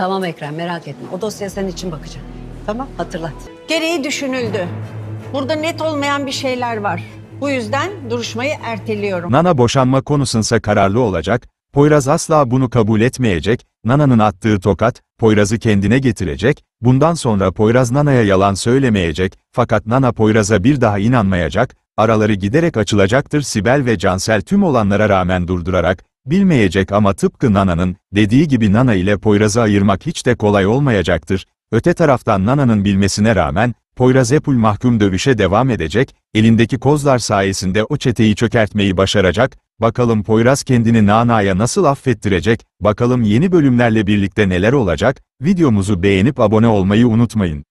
Tamam Ekrem merak etme. O dosya senin için bakacak. Tamam hatırlat. Gereği düşünüldü. Burada net olmayan bir şeyler var. Bu yüzden duruşmayı erteliyorum. Nana boşanma konusunsa kararlı olacak, Poyraz asla bunu kabul etmeyecek, Nana'nın attığı tokat, Poyraz'ı kendine getirecek, bundan sonra Poyraz Nana'ya yalan söylemeyecek, fakat Nana Poyraz'a bir daha inanmayacak, araları giderek açılacaktır Sibel ve Cansel tüm olanlara rağmen durdurarak, Bilmeyecek ama tıpkı Nana'nın, dediği gibi Nana ile Poyraz'ı ayırmak hiç de kolay olmayacaktır. Öte taraftan Nana'nın bilmesine rağmen, Poyraz Epul mahkum dövüşe devam edecek, elindeki kozlar sayesinde o çeteyi çökertmeyi başaracak, bakalım Poyraz kendini Nana'ya nasıl affettirecek, bakalım yeni bölümlerle birlikte neler olacak, videomuzu beğenip abone olmayı unutmayın.